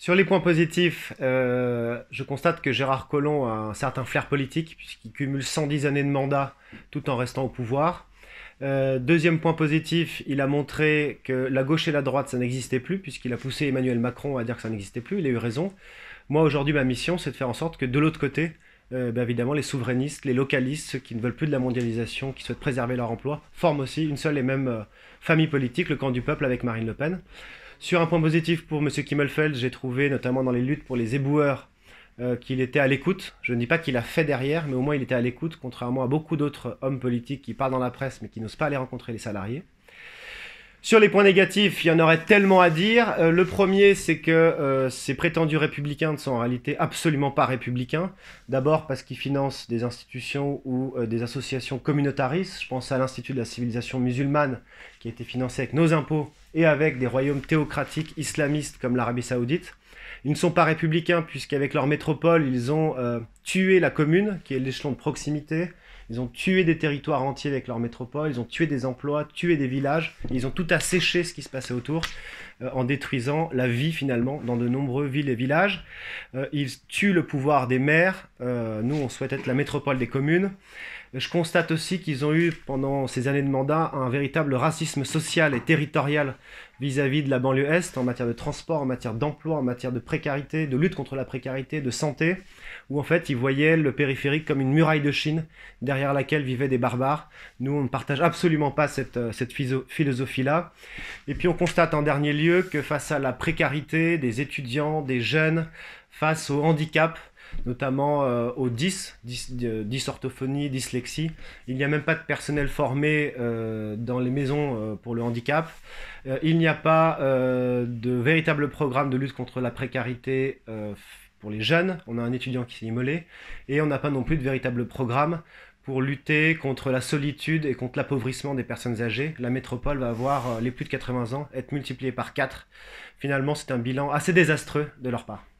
Sur les points positifs, euh, je constate que Gérard Collomb a un certain flair politique, puisqu'il cumule 110 années de mandat tout en restant au pouvoir. Euh, deuxième point positif, il a montré que la gauche et la droite, ça n'existait plus, puisqu'il a poussé Emmanuel Macron à dire que ça n'existait plus. Il a eu raison. Moi, aujourd'hui, ma mission, c'est de faire en sorte que de l'autre côté, euh, bah, évidemment, les souverainistes, les localistes, ceux qui ne veulent plus de la mondialisation, qui souhaitent préserver leur emploi, forment aussi une seule et même euh, famille politique, le camp du peuple avec Marine Le Pen. Sur un point positif pour M. Kimmelfeld, j'ai trouvé, notamment dans les luttes pour les éboueurs, euh, qu'il était à l'écoute. Je ne dis pas qu'il a fait derrière, mais au moins il était à l'écoute, contrairement à beaucoup d'autres hommes politiques qui parlent dans la presse mais qui n'osent pas aller rencontrer les salariés. Sur les points négatifs, il y en aurait tellement à dire. Euh, le premier, c'est que euh, ces prétendus républicains ne sont en réalité absolument pas républicains. D'abord parce qu'ils financent des institutions ou des associations communautaristes. Je pense à l'Institut de la civilisation musulmane qui a été financé avec nos impôts et avec des royaumes théocratiques islamistes comme l'Arabie saoudite. Ils ne sont pas républicains puisqu'avec leur métropole, ils ont euh, tué la commune, qui est l'échelon de proximité. Ils ont tué des territoires entiers avec leur métropole, ils ont tué des emplois, tué des villages, ils ont tout asséché ce qui se passait autour euh, en détruisant la vie finalement dans de nombreux villes et villages. Euh, ils tuent le pouvoir des maires, nous on souhaite être la métropole des communes. Je constate aussi qu'ils ont eu pendant ces années de mandat un véritable racisme social et territorial vis-à-vis de la banlieue Est en matière de transport, en matière d'emploi, en matière de précarité, de lutte contre la précarité, de santé, où en fait ils voyaient le périphérique comme une muraille de Chine derrière laquelle vivaient des barbares. Nous, on ne partage absolument pas cette, euh, cette philosophie-là. Et puis on constate en dernier lieu que face à la précarité des étudiants, des jeunes, face au handicap, notamment euh, aux 10, 10, euh, dyslexie. Il n'y a même pas de personnel formé euh, dans les maisons pour le handicap. il n'y a pas de véritable programme de lutte contre la précarité pour les jeunes. On a un étudiant qui s'est immolé. Et on n'a pas non plus de véritable programme pour lutter contre la solitude et contre l'appauvrissement des personnes âgées. La métropole va avoir les plus de 80 ans, être multipliée par 4. Finalement, c'est un bilan assez désastreux de leur part.